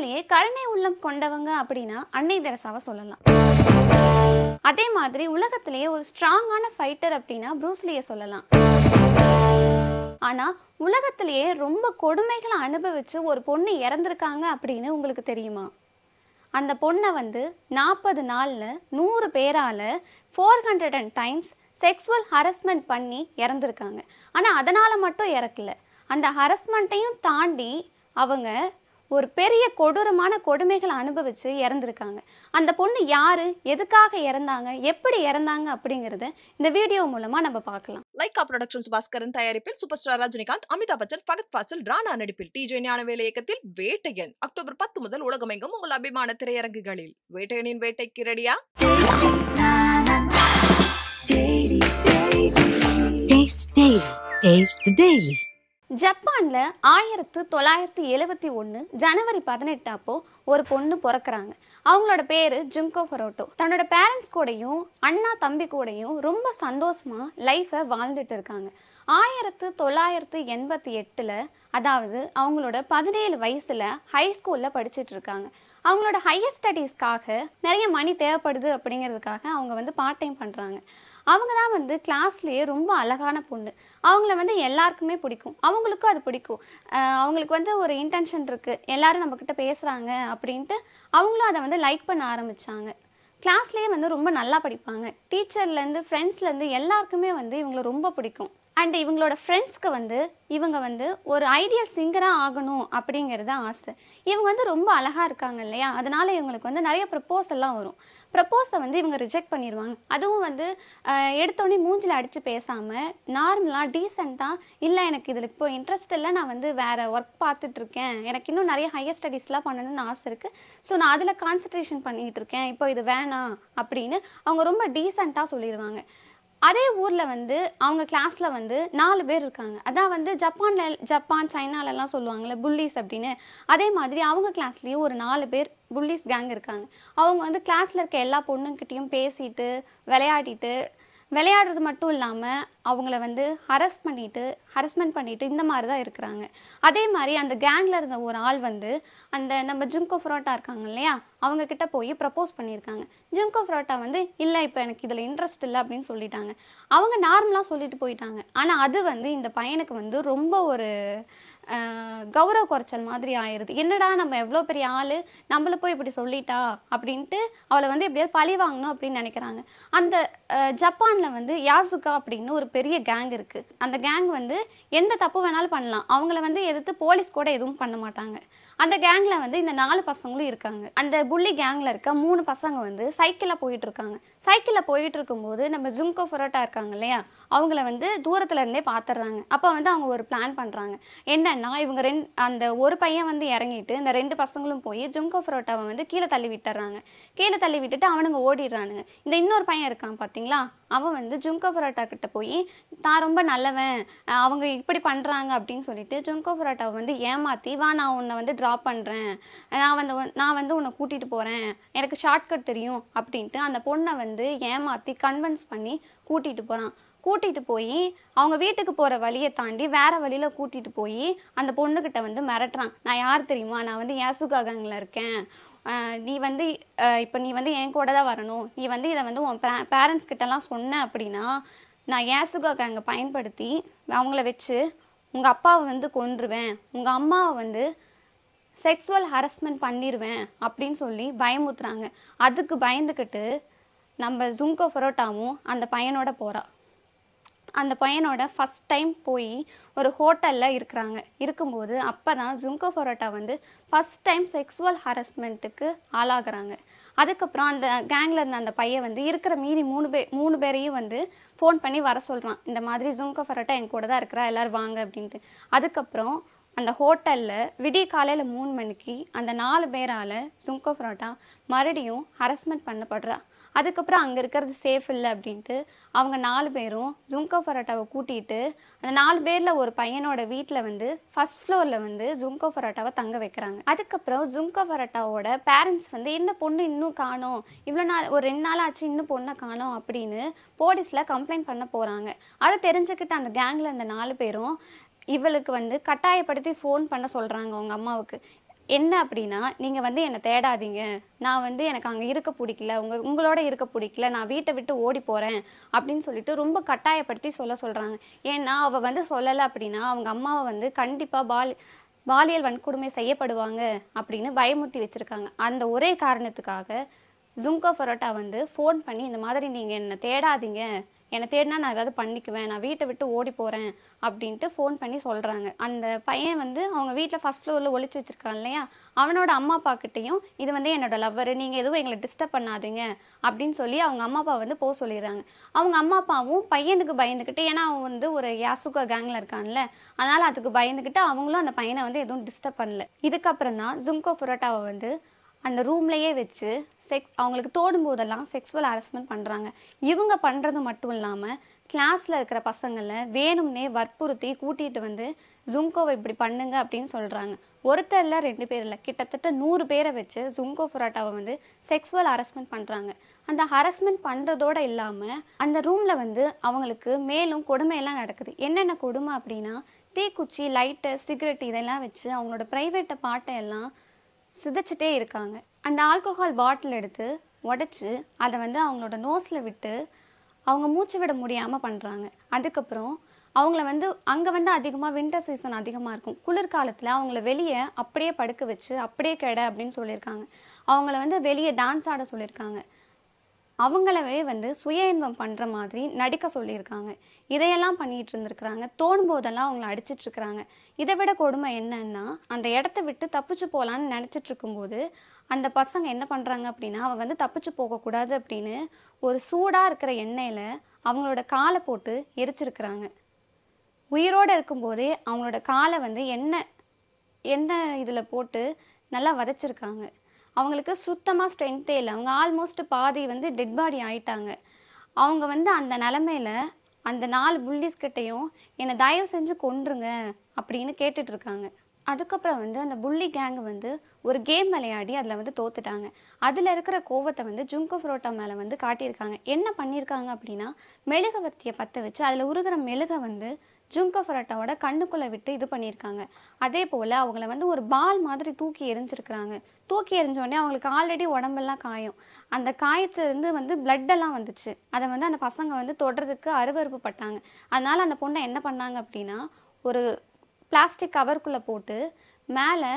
உலகத்திலேயே கருணை உள்ளம் கொண்டவங்க அப்படின்னா அன்னை தெரசாவை சொல்லலாம் அதே மாதிரி உலகத்திலேயே ஒரு ஸ்ட்ராங்கான ஃபைட்டர் அப்படின்னா ப்ரூஸ்லியை சொல்லலாம் ஆனா உலகத்திலேயே ரொம்ப கொடுமைகளை அனுபவிச்சு ஒரு பொண்ணு இறந்துருக்காங்க அப்படின்னு உங்களுக்கு தெரியுமா அந்த பொண்ணை வந்து நாற்பது நாளில் நூறு பேரால் four hundred and times sexual harassment பண்ணி இறந்துருக்காங்க ஆனால் அதனால் மட்டும் இறக்கல அந்த ஹரஸ்மெண்ட்டையும் தாண்டி அவங்க ஒரு பெரிய கொடூரமான கொடுமைகளை அனுபவித்து இறந்துருக்காங்க அந்த பொண்ணு யாரு எதுக்காக இறந்தாங்க எப்படி இறந்தாங்க அப்படிங்கறத இந்த வீடியோ மூலமா நம்ம பார்க்கலாம் லைக்கா ப்ரொடக்ஷன்ஸ் பாஸ்கரன் தயாரிப்பில் சூப்பர் ஸ்டார் ரஜினிகாந்த் அமிதாப் பச்சன் பகத் பாசல் ராணா நடிப்பில் டிஜே வேலை இயக்கத்தில் வேட்டையன் அக்டோபர் பத்து முதல் உலகமெங்கும் உங்கள் அபிமான திரையரங்குகளில் வேட்டையனின் வேட்டைக்கு ரெடியா Taste the daily. ஜப்பானில் ஆயிரத்து தொள்ளாயிரத்தி எழுபத்தி ஒன்று ஜனவரி பதினெட்டு ஒரு பொண்ணு பிறக்கிறாங்க அவங்களோட பேர் ஜும்கோ ஃபரோட்டோ தன்னோட பேரண்ட்ஸ் கூடயும் அண்ணா தம்பி கூடையும் ரொம்ப சந்தோஷமாக லைஃப்பை வாழ்ந்துட்டு இருக்காங்க ஆயிரத்து தொள்ளாயிரத்து எண்பத்தி எட்டில் அதாவது அவங்களோட பதினேழு வயசில் ஹை ஸ்கூலில் படிச்சுட்டு இருக்காங்க அவங்களோட ஹையர் ஸ்டடீஸ்க்காக நிறைய மணி தேவைப்படுது அப்படிங்கிறதுக்காக அவங்க வந்து பார்ட் டைம் பண்ணுறாங்க அவங்க தான் வந்து கிளாஸ்லேயே ரொம்ப அழகான பொண்ணு அவங்கள வந்து எல்லாருக்குமே பிடிக்கும் அவங்களுக்கும் அது பிடிக்கும் அவங்களுக்கு வந்து ஒரு இன்டென்ஷன் இருக்குது எல்லோரும் நம்மக்கிட்ட பேசுகிறாங்க அப்படின்ட்டு அவங்களும் அதை வந்து லைக் பண்ண ஆரம்பித்தாங்க கிளாஸ்லேயே வந்து ரொம்ப நல்லா படிப்பாங்க டீச்சர்லேருந்து ஃப்ரெண்ட்ஸ்லேருந்து எல்லாருக்குமே வந்து இவங்களை ரொம்ப பிடிக்கும் அண்ட் இவங்களோட ஃப்ரெண்ட்ஸ்க்கு வந்து இவங்க வந்து ஒரு ஐடியல் சிங்கராக ஆகணும் அப்படிங்கிறது ஆசை இவங்க வந்து ரொம்ப அழகாக இருக்காங்க இல்லையா அதனால் இவங்களுக்கு வந்து நிறைய ப்ரப்போசல்லாம் வரும் ப்ரப்போஸை வந்து இவங்க ரிஜெக்ட் பண்ணிடுவாங்க அதுவும் வந்து எடுத்தோடனே மூஞ்சில் அடித்து பேசாமல் நார்மலாக டீசெண்டாக இல்லை எனக்கு இதில் இப்போ இன்ட்ரெஸ்ட் இல்லை நான் வந்து வேறு ஒர்க் பார்த்துட்ருக்கேன் எனக்கு இன்னும் நிறைய ஹையர் ஸ்டடீஸ்லாம் பண்ணணும்னு ஆசை இருக்குது ஸோ நான் அதில் கான்சன்ட்ரேஷன் பண்ணிக்கிட்டு இருக்கேன் இப்போ இது வேணாம் அப்படின்னு அவங்க ரொம்ப டீசெண்டாக சொல்லிடுவாங்க அதே ஊரில் வந்து அவங்க கிளாஸில் வந்து நாலு பேர் இருக்காங்க அதான் வந்து ஜப்பானில் ஜப்பான் சைனாலெல்லாம் சொல்லுவாங்கள்ல புல்லிஸ் அப்படின்னு அதே மாதிரி அவங்க கிளாஸ்லேயும் ஒரு நாலு பேர் புல்லிஸ் கேங் இருக்காங்க அவங்க வந்து கிளாஸில் இருக்க எல்லா பொண்ணுங்கிட்டேயும் பேசிட்டு விளையாடிட்டு விளையாடுறது மட்டும் இல்லாமல் அவங்கள வந்து ஹரஸ் பண்ணிட்டு ஹரஸ்மெண்ட் பண்ணிட்டு இந்த மாதிரி தான் இருக்கிறாங்க அதே மாதிரி அந்த கேங்கில் இருந்த ஒரு ஆள் வந்து அந்த நம்ம ஜிம்கோ ஃப்ரோட்டா இருக்காங்க இல்லையா அவங்க கிட்ட போய் ப்ரப்போஸ் பண்ணியிருக்காங்க ஜிம்கோ ஃப்ரோட்டா வந்து இல்லை இப்போ எனக்கு இதில் இன்ட்ரெஸ்ட் இல்லை அப்படின்னு சொல்லிட்டாங்க அவங்க நார்மலாக சொல்லிட்டு போயிட்டாங்க ஆனால் அது வந்து இந்த பையனுக்கு வந்து ரொம்ப ஒரு கௌரவ குறைச்சல் மாதிரி ஆயிடுது என்னடா நம்ம எவ்வளோ பெரிய ஆள் நம்மளை போய் இப்படி சொல்லிட்டா அப்படின்ட்டு அவளை வந்து எப்படியாவது பழி வாங்கணும் அப்படின்னு நினைக்கிறாங்க அந்த ஜப்பானில் வந்து யாசுகா அப்படின்னு ஒரு பெரிய கேங் இருக்குது அந்த கேங் வந்து எந்த தப்பு வேணாலும் பண்ணலாம் அவங்கள வந்து எதிர்த்து போலீஸ் கூட எதுவும் பண்ண மாட்டாங்க அந்த கேங்கில் வந்து இந்த நாலு பசங்களும் இருக்காங்க அந்த புள்ளி கேங்கில் இருக்க மூணு பசங்க வந்து சைக்கிளில் போயிட்டு இருக்காங்க சைக்கிளில் போயிட்டு இருக்கும்போது நம்ம ஜும்கோ ஃபரோட்டா இருக்காங்க இல்லையா அவங்கள வந்து தூரத்தில் இருந்தே பாத்துறாங்க அப்போ வந்து அவங்க ஒரு பிளான் பண்ணுறாங்க என்னன்னா இவங்க ரெண்டு அந்த ஒரு பையன் வந்து இறங்கிட்டு இந்த ரெண்டு பசங்களும் போய் ஜும்கோ ஃபரோட்டாவை வந்து கீழே தள்ளி விட்டுறாங்க கீழே தள்ளி விட்டுட்டு அவனுங்க ஓடிடுறானுங்க இந்த இன்னொரு பையன் இருக்கான் பார்த்தீங்களா அவன் வந்து ஜும்கோ பரோட்டா கிட்ட போய் தான் ரொம்ப நல்லவன் அவங்க இப்படி பண்ணுறாங்க அப்படின்னு சொல்லிட்டு ஜும்கோ பரோட்டாவை வந்து ஏமாற்றி வா நான் உன்னை வந்து ட்ராப் பண்ணுறேன் நான் வந்து நான் வந்து உன்னை கூட்டிகிட்டு போகிறேன் எனக்கு ஷார்ட்கட் தெரியும் அப்படின்ட்டு அந்த பொண்ணை வந்து ஏமாற்றி கன்வென்ஸ் பண்ணி கூட்டிகிட்டு போகிறான் கூட்டிகிட்டு போய் அவங்க வீட்டுக்கு போகிற வழியை தாண்டி வேறு வழியில் கூட்டிகிட்டு போய் அந்த பொண்ணுக்கிட்ட வந்து மிரட்டுறான் நான் யார் தெரியுமா நான் வந்து யாசுகாகங்கில் இருக்கேன் நீ வந்து இப்போ நீ வந்து என் கூட தான் வரணும் நீ வந்து இதை வந்து உன் பே பேரண்ட்ஸ் கிட்டலாம் சொன்ன அப்படின்னா நான் யாசுகா கேங்கை பயன்படுத்தி அவங்கள வச்சு உங்கள் அப்பாவை வந்து கொன்றுவேன் உங்கள் அம்மாவை வந்து செக்ஸுவல் ஹரஸ்மெண்ட் பண்ணிடுவேன் அப்படின்னு சொல்லி பயமுத்துறாங்க அதுக்கு பயந்துக்கிட்டு நம்ம ஜுங்கோ ஃபரோட்டாவும் அந்த பையனோட போகிறாள் அந்த பையனோட ஃபஸ்ட் டைம் போய் ஒரு ஹோட்டலில் இருக்கிறாங்க இருக்கும்போது அப்போ தான் ஜும்கோ ஃபரோட்டா வந்து ஃபஸ்ட் டைம் செக்ஸுவல் ஹாரஸ்மெண்ட்டுக்கு ஆளாகிறாங்க அதுக்கப்புறம் அந்த கேங்கில் இருந்த அந்த பையன் வந்து இருக்கிற மீதி மூணு பே மூணு பேரையும் வந்து ஃபோன் பண்ணி வர சொல்கிறான் இந்த மாதிரி ஜும்கோ ஃபரோட்டா என் கூட தான் இருக்கிறா எல்லோரும் வாங்க அப்படின்ட்டு அதுக்கப்புறம் அந்த ஹோட்டலில் விடிய காலையில் மூணு மணிக்கு அந்த நாலு பேரால் ஜும்கோ ஃபரோட்டா மறுபடியும் ஹரஸ்மெண்ட் பண்ணப்படுறா அதுக்கப்புறம் அங்கே இருக்கிறது சேஃப் இல்லை அப்படின்ட்டு அவங்க நாலு பேரும் ஜும்கா பரோட்டாவை கூட்டிகிட்டு அந்த நாலு பேரில் ஒரு பையனோட வீட்டில் வந்து ஃபஸ்ட் ஃப்ளோரில் வந்து ஜும்கா பரோட்டாவை தங்க வைக்கிறாங்க அதுக்கப்புறம் ஜும்கா பரோட்டாவோட பேரண்ட்ஸ் வந்து இந்த பொண்ணு இன்னும் காணும் இவ்வளோ நாள் ஒரு ரெண்டு நாள் ஆச்சு இன்னும் பொண்ணை காணும் அப்படின்னு போலீஸில் கம்ப்ளைண்ட் பண்ண போகிறாங்க அதை தெரிஞ்சுக்கிட்ட அந்த கேங்கில் அந்த நாலு பேரும் இவளுக்கு வந்து கட்டாயப்படுத்தி ஃபோன் பண்ண சொல்கிறாங்க அவங்க அம்மாவுக்கு என்ன அப்படின்னா நீங்கள் வந்து என்னை தேடாதீங்க நான் வந்து எனக்கு அங்கே இருக்க பிடிக்கல உங்கள் உங்களோட இருக்க பிடிக்கல நான் வீட்டை விட்டு ஓடி போகிறேன் அப்படின்னு சொல்லிட்டு ரொம்ப கட்டாயப்படுத்தி சொல்ல சொல்கிறாங்க ஏன்னா அவள் வந்து சொல்லலை அப்படின்னா அவங்க அம்மாவை வந்து கண்டிப்பாக பால் பாலியல் வன்கொடுமை செய்யப்படுவாங்க அப்படின்னு பயமுறுத்தி வச்சுருக்காங்க அந்த ஒரே காரணத்துக்காக ஜுங்கோ ஃபரோட்டா வந்து ஃபோன் பண்ணி இந்த மாதிரி நீங்கள் என்னை தேடாதீங்க என்னை தேடினா நான் ஏதாவது பண்ணிக்குவேன் நான் வீட்டை விட்டு ஓடி போகிறேன் அப்படின்ட்டு ஃபோன் பண்ணி சொல்கிறாங்க அந்த பையன் வந்து அவங்க வீட்டில் ஃபஸ்ட் ஃப்ளோரில் ஒழிச்சு வச்சுருக்கான் இல்லையா அவனோட அம்மா அப்பாக்கிட்டேயும் இது வந்து என்னோட லவ்வர் நீங்கள் எதுவும் எங்களை டிஸ்டர்ப் பண்ணாதீங்க அப்படின்னு சொல்லி அவங்க அம்மா அப்பா வந்து போக சொல்லிடுறாங்க அவங்க அம்மா அப்பாவும் பையனுக்கு பயந்துக்கிட்டு ஏன்னா அவன் வந்து ஒரு யாசுகா கேங்கில் இருக்கான்ல அதனால் அதுக்கு பயந்துக்கிட்டு அவங்களும் அந்த பையனை வந்து எதுவும் டிஸ்டர்ப் பண்ணல இதுக்கப்புறம் தான் ஜுங்கோ புரோட்டாவை வந்து அந்த ரூம்லையே வச்சு செக்ஸ் அவங்களுக்கு தோடும் போதெல்லாம் செக்ஸுவல் ஹாரஸ்மெண்ட் பண்ணுறாங்க இவங்க பண்ணுறது மட்டும் இல்லாமல் கிளாஸில் இருக்கிற பசங்களை வேணும்னே வற்புறுத்தி கூட்டிகிட்டு வந்து ஜும்கோவை இப்படி பண்ணுங்க அப்படின்னு சொல்கிறாங்க ஒருத்தரில் ரெண்டு பேரில் கிட்டத்தட்ட நூறு பேரை வச்சு ஜும்கோ புராட்டாவை வந்து செக்ஸுவல் ஹாரஸ்மெண்ட் பண்ணுறாங்க அந்த ஹாரஸ்மெண்ட் பண்ணுறதோடு இல்லாமல் அந்த ரூமில் வந்து அவங்களுக்கு மேலும் கொடுமையெல்லாம் நடக்குது என்னென்ன கொடுமை அப்படின்னா தீக்குச்சி லைட்டு சிகரெட் இதெல்லாம் வச்சு அவங்களோட ப்ரைவேட்டை பாட்டை எல்லாம் சிதைச்சிட்டே இருக்காங்க அந்த ஆல்கோஹால் பாட்டில் எடுத்து உடச்சி அதை வந்து அவங்களோட நோஸில் விட்டு அவங்க மூச்சு விட முடியாமல் பண்ணுறாங்க அதுக்கப்புறம் அவங்கள வந்து அங்கே வந்து அதிகமாக வின்டர் சீசன் அதிகமாக இருக்கும் குளிர்காலத்தில் அவங்கள வெளியே அப்படியே படுக்க வச்சு அப்படியே கெட அப்படின்னு சொல்லியிருக்காங்க அவங்கள வந்து வெளியே டான்ஸ் ஆட சொல்லியிருக்காங்க அவங்களவே வந்து சுய இன்பம் பண்ணுற மாதிரி நடிக்க சொல்லியிருக்காங்க இதையெல்லாம் பண்ணிகிட்டு இருந்திருக்கிறாங்க தோணும் போதெல்லாம் அவங்கள அடிச்சிட்ருக்கிறாங்க இதை விட கொடுமை என்னன்னா அந்த இடத்த விட்டு தப்பிச்சு போகலான்னு நினச்சிட்டு இருக்கும்போது அந்த பசங்க என்ன பண்ணுறாங்க அப்படின்னா அவன் வந்து தப்பிச்சு போகக்கூடாது அப்படின்னு ஒரு சூடாக இருக்கிற எண்ணெயில் அவங்களோட காலை போட்டு எரிச்சிருக்கிறாங்க உயிரோடு இருக்கும்போதே அவங்களோட காலை வந்து எண்ணெய் எண்ணெய் இதில் போட்டு நல்லா வதச்சிருக்காங்க அவங்களுக்கு சுத்தமாக ஸ்ட்ரென்த்தே இல்லை அவங்க ஆல்மோஸ்ட் பாதி வந்து டெட் பாடி ஆயிட்டாங்க அவங்க வந்து அந்த நிலமையில அந்த நாலு புள்ளிஸ்கிட்டையும் என்னை தயவு செஞ்சு கொன்றுங்க அப்படின்னு கேட்டுட்ருக்காங்க அதுக்கப்புறம் வந்து அந்த புள்ளி கேங் வந்து ஒரு கேம் விளையாடி அதில் வந்து தோத்துட்டாங்க அதில் இருக்கிற கோவத்தை வந்து ஜுங்கு ஃப்ரோட்டா மேலே வந்து காட்டியிருக்காங்க என்ன பண்ணியிருக்காங்க அப்படின்னா மெழுகுவர்த்தியை பற்ற வச்சு அதில் உருகிற மெழுகை வந்து ஜுங்கோ ஃப்ரோட்டாவோட கண்ணுக்குள்ளே விட்டு இது பண்ணியிருக்காங்க அதே போல் அவங்கள வந்து ஒரு பால் மாதிரி தூக்கி எரிஞ்சிருக்கிறாங்க தூக்கி எரிஞ்சோடனே அவங்களுக்கு ஆல்ரெடி உடம்பெல்லாம் காயம் அந்த காயத்துலேருந்து வந்து பிளட்டெல்லாம் வந்துச்சு அதை வந்து அந்த பசங்க வந்து தொடுறதுக்கு அருவறுப்பு பட்டாங்க அதனால் அந்த பொண்ணை என்ன பண்ணாங்க அப்படின்னா ஒரு பிளாஸ்டிக் கவருக்குள்ளே போட்டு மேலே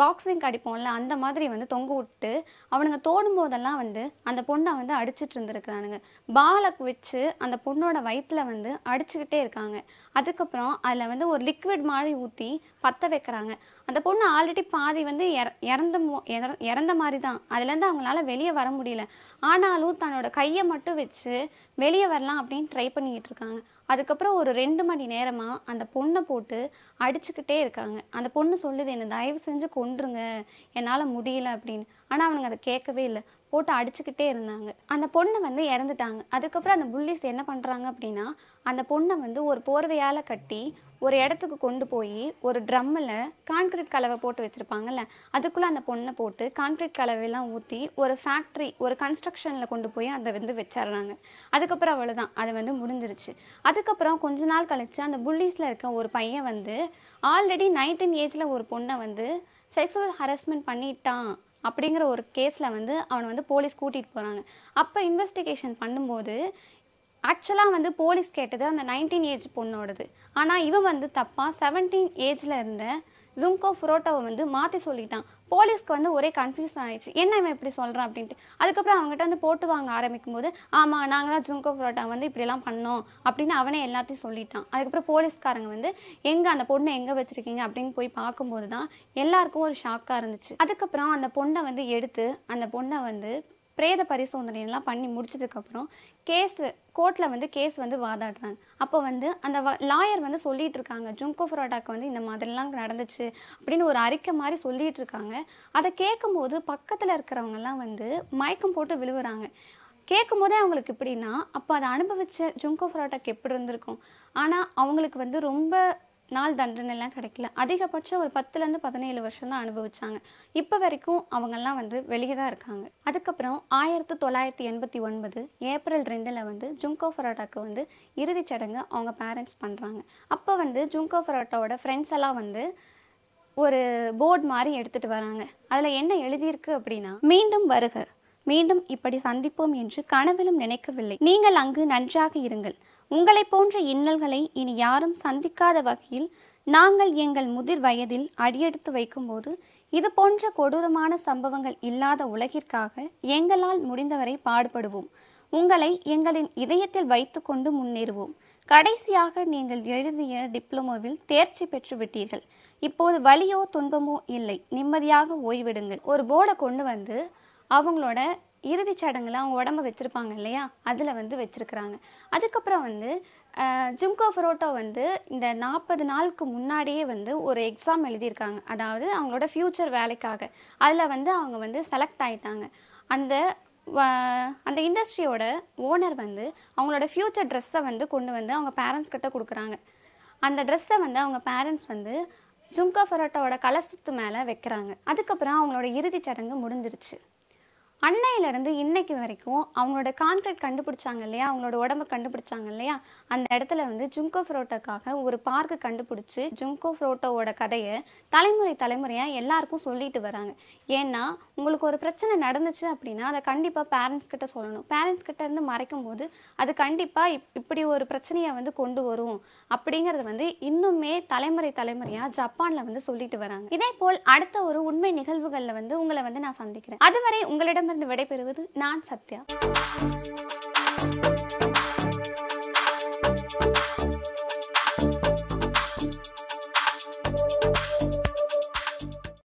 பாக்ஸிங் அடிப்போம்ல அந்த மாதிரி வந்து தொங்க விட்டு அவனுங்க தோடும் போதெல்லாம் வந்து அந்த பொண்ணை வந்து அடிச்சிட்டு இருந்துருக்கிறானுங்க பாலை வச்சு அந்த பொண்ணோட வயிற்றில் வந்து அடிச்சுக்கிட்டே இருக்காங்க அதுக்கப்புறம் அதில் வந்து ஒரு லிக்விட் மாதிரி ஊற்றி பற்ற வைக்கிறாங்க அந்த பொண்ணு ஆல்ரெடி பாதி வந்து இறந்த இறந்த மாதிரி தான் அதுலேருந்து அவங்களால வெளியே வர முடியல ஆனாலும் தன்னோட கையை மட்டும் வச்சு வெளியே வரலாம் அப்படின்னு ட்ரை பண்ணிக்கிட்டு இருக்காங்க அதுக்கப்புறம் ஒரு ரெண்டு மணி நேரமாக அந்த பொண்ணை போட்டு அடிச்சுக்கிட்டே இருக்காங்க அந்த பொண்ணு சொல்லுது என்னை தயவு செஞ்சு கொண்டுருங்க என்னால் முடியல அப்படின்னு ஆனால் அவனுங்க அதை கேட்கவே இல்லை போட்டு அடிச்சுக்கிட்டே இருந்தாங்க அந்த பொண்ணை வந்து இறந்துட்டாங்க அதுக்கப்புறம் அந்த புள்ளிஸ் என்ன பண்ணுறாங்க அப்படின்னா அந்த பொண்ணை வந்து ஒரு போர்வையால் கட்டி ஒரு இடத்துக்கு கொண்டு போய் ஒரு ட்ரம்மில் கான்கிரீட் கலவை போட்டு வச்சுருப்பாங்கல்ல அதுக்குள்ளே அந்த பொண்ணை போட்டு கான்கிரீட் கலவையெல்லாம் ஊற்றி ஒரு ஃபேக்ட்ரி ஒரு கன்ஸ்ட்ரக்ஷனில் கொண்டு போய் அதை வந்து வச்சிடறாங்க அதுக்கப்புறம் அவ்வளோதான் அது வந்து முடிஞ்சிருச்சு அதுக்கப்புறம் கொஞ்ச நாள் கழித்து அந்த புள்ளீஸில் இருக்க ஒரு பையன் வந்து ஆல்ரெடி நைன்டீன் ஏஜில் ஒரு பொண்ணை வந்து செக்ஸுவல் ஹரஸ்மெண்ட் பண்ணிட்டான் அப்படிங்கிற ஒரு கேஸில் வந்து அவனை வந்து போலீஸ் கூட்டிகிட்டு போகிறாங்க அப்போ இன்வெஸ்டிகேஷன் பண்ணும்போது ஆக்சுவலாக வந்து போலீஸ் கேட்டது அந்த நைன்டீன் ஏஜ் பொண்ணோடது ஆனால் இவன் வந்து தப்பாக செவன்டீன் ஏஜில் இருந்த ஜும்கோ ஃபுரோட்டோவை வந்து மாற்றி சொல்லிட்டான் போலீஸ்க்கு வந்து ஒரே கன்ஃபியூஸ் ஆயிடுச்சு என்ன இவன் இப்படி சொல்கிறான் அப்படின்ட்டு அதுக்கப்புறம் அவங்ககிட்ட வந்து போட்டு வாங்க ஆரம்பிக்கும் போது ஆமாம் நாங்கள் தான் ஜும்கோ ஃபுரோட்டா வந்து இப்படிலாம் பண்ணோம் அப்படின்னு அவனே எல்லாத்தையும் சொல்லிட்டான் அதுக்கப்புறம் போலீஸ்காரங்க வந்து எங்கே அந்த பொண்ணை எங்கே வச்சுருக்கீங்க அப்படின்னு போய் பார்க்கும்போது தான் எல்லாருக்கும் ஒரு ஷாக்காக இருந்துச்சு அதுக்கப்புறம் அந்த பொண்ணை வந்து எடுத்து அந்த பொண்ணை வந்து பிரேத பரிசோதனையெல்லாம் பண்ணி முடிச்சதுக்கப்புறம் கேஸ் கோர்ட்டில் வந்து கேஸ் வந்து வாதாடுறாங்க அப்போ வந்து அந்த லாயர் வந்து சொல்லிகிட்டு இருக்காங்க ஜும்கோ ஃபரோட்டாக்கு வந்து இந்த மாதிரிலாம் நடந்துச்சு அப்படின்னு ஒரு அறிக்கை மாதிரி சொல்லிகிட்டு இருக்காங்க அதை கேட்கும்போது பக்கத்தில் இருக்கிறவங்கலாம் வந்து மயக்கம் போட்டு விழுவுறாங்க கேட்கும் போதே அவங்களுக்கு எப்படின்னா அப்போ அதை அனுபவிச்ச ஜும்கோ ஃபரோட்டாக்கு எப்படி இருந்திருக்கும் ஆனால் அவங்களுக்கு வந்து ரொம்ப நாள் தண்டனைலாம் கிடைக்கல அதிகபட்சம் ஒரு பத்துலேருந்து பதினேழு வருஷம் தான் அனுபவிச்சாங்க இப்போ வரைக்கும் அவங்கெல்லாம் வந்து வெளியே தான் இருக்காங்க அதுக்கப்புறம் ஆயிரத்தி தொள்ளாயிரத்தி எண்பத்தி ஒன்பது ஏப்ரல் ரெண்டில் வந்து ஜுங்கோ ஃபரோட்டாக்கு வந்து இறுதிச் சடங்கு அவங்க பேரண்ட்ஸ் பண்ணுறாங்க அப்போ வந்து ஜுங்கோ ஃபரோட்டாவோட ஃப்ரெண்ட்ஸ் எல்லாம் வந்து ஒரு போர்டு மாதிரி எடுத்துகிட்டு வராங்க அதில் என்ன எழுதியிருக்கு அப்படின்னா மீண்டும் வருக மீண்டும் இப்படி சந்திப்போம் என்று கனவிலும் நினைக்கவில்லை நீங்கள் அங்கு நன்றாக இருங்கள் உங்களை போன்ற இன்னல்களை இனி யாரும் சந்திக்காத வகையில் நாங்கள் எங்கள் முதிர் வயதில் அடியெடுத்து வைக்கும்போது இது போன்ற கொடூரமான சம்பவங்கள் இல்லாத உலகிற்காக எங்களால் முடிந்தவரை பாடுபடுவோம் உங்களை எங்களின் இதயத்தில் வைத்துக்கொண்டு முன்னேறுவோம் கடைசியாக நீங்கள் எழுதிய டிப்ளமோவில் தேர்ச்சி பெற்று விட்டீர்கள் இப்போது வலியோ துன்பமோ இல்லை நிம்மதியாக ஓய்விடுங்கள் ஒரு போர்டை கொண்டு வந்து அவங்களோட இறுதி சடங்கில் அவங்க உடம்ப வச்சுருப்பாங்க இல்லையா அதில் வந்து வச்சுருக்குறாங்க அதுக்கப்புறம் வந்து ஜும்கோ ஃபரோட்டோ வந்து இந்த நாற்பது நாளுக்கு முன்னாடியே வந்து ஒரு எக்ஸாம் எழுதியிருக்காங்க அதாவது அவங்களோட ஃப்யூச்சர் வேலைக்காக அதில் வந்து அவங்க வந்து செலக்ட் ஆகிட்டாங்க அந்த அந்த இண்டஸ்ட்ரியோட ஓனர் வந்து அவங்களோட ஃப்யூச்சர் ட்ரெஸ்ஸை வந்து கொண்டு வந்து அவங்க பேரண்ட்ஸ் கிட்ட கொடுக்குறாங்க அந்த ட்ரெஸ்ஸை வந்து அவங்க பேரண்ட்ஸ் வந்து ஜும்கா ஃபரோட்டோவோட கலசத்து மேலே வைக்கிறாங்க அதுக்கப்புறம் அவங்களோட இறுதி சடங்கு முடிஞ்சிருச்சு அன்னையிலேருந்து இன்னைக்கு வரைக்கும் அவங்களோட கான்கிரீட் கண்டுபிடிச்சாங்க இல்லையா அவங்களோட உடம்பு கண்டுபிடிச்சாங்க இல்லையா அந்த இடத்துல வந்து ஜும்கோ ஃப்ரோட்டோக்காக ஒரு பார்க்கு கண்டுபிடிச்சி ஜும்கோ ஃப்ரோட்டோவோட கதையை தலைமுறை தலைமுறையாக எல்லாருக்கும் சொல்லிட்டு வராங்க ஏன்னா உங்களுக்கு ஒரு பிரச்சனை நடந்துச்சு அப்படின்னா அதை கண்டிப்பாக பேரண்ட்ஸ் கிட்ட சொல்லணும் பேரண்ட்ஸ் கிட்ட இருந்து மறைக்கும் போது அது கண்டிப்பாக இப் இப்படி ஒரு பிரச்சனையை வந்து கொண்டு வரும் அப்படிங்கிறது வந்து இன்னுமே தலைமுறை தலைமுறையாக ஜப்பானில் வந்து சொல்லிட்டு வராங்க இதே போல் அடுத்த ஒரு உண்மை நிகழ்வுகளில் வந்து உங்களை வந்து நான் சந்திக்கிறேன் அதுவரை உங்களிடம் உங்களிடமிருந்து விடைபெறுவது நான் சத்யா